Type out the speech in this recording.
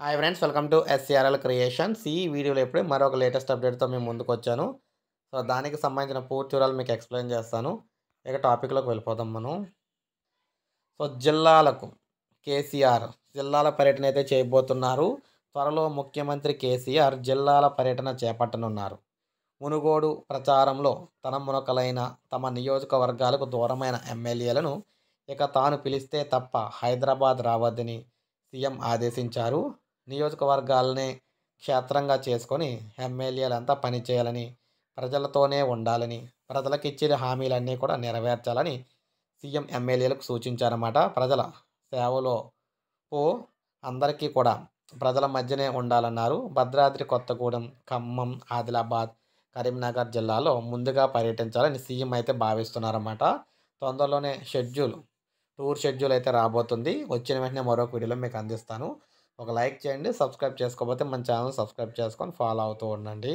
hi friends welcome to SCRL creations ఈ వీడియోలో ఇప్పుడే మరొక లేటెస్ట్ అప్డేట్తో మేము ముందుకు వచ్చాను సో దానికి సంబంధించిన పూర్తి వివరాలు మీకు ఎక్స్ప్లెయిన్ చేస్తాను ఇక టాపిక్లోకి వెళ్ళిపోదాం మనం సో జిల్లాలకు కేసీఆర్ జిల్లాల పర్యటన అయితే చేయబోతున్నారు త్వరలో ముఖ్యమంత్రి కేసీఆర్ జిల్లాల పర్యటన చేపట్టనున్నారు మునుగోడు ప్రచారంలో తన మునకలైన తమ నియోజకవర్గాలకు దూరమైన ఎమ్మెల్యేలను ఇక తాను పిలిస్తే తప్ప హైదరాబాద్ రావద్దని సీఎం ఆదేశించారు నియోజకవర్గాలని క్షేత్రంగా చేసుకొని ఎమ్మెల్యేలంతా పనిచేయాలని ప్రజలతోనే ఉండాలని ప్రజలకు ఇచ్చిన హామీలన్నీ కూడా నెరవేర్చాలని సీఎం ఎమ్మెల్యేలకు సూచించారన్నమాట ప్రజల సేవలో ఓ అందరికీ కూడా ప్రజల మధ్యనే ఉండాలన్నారు భద్రాద్రి కొత్తగూడెం ఖమ్మం ఆదిలాబాద్ కరీంనగర్ జిల్లాలో ముందుగా పర్యటించాలని సీఎం అయితే భావిస్తున్నారన్నమాట తొందరలోనే షెడ్యూల్ టూర్ షెడ్యూల్ అయితే రాబోతుంది వచ్చిన వెంటనే మరొక వీడియోలో మీకు అందిస్తాను ఒక లైక్ చేయండి సబ్స్క్రైబ్ చేసుకోకపోతే మన ఛానల్ సబ్స్క్రైబ్ చేసుకొని ఫాలో అవుతూ ఉండండి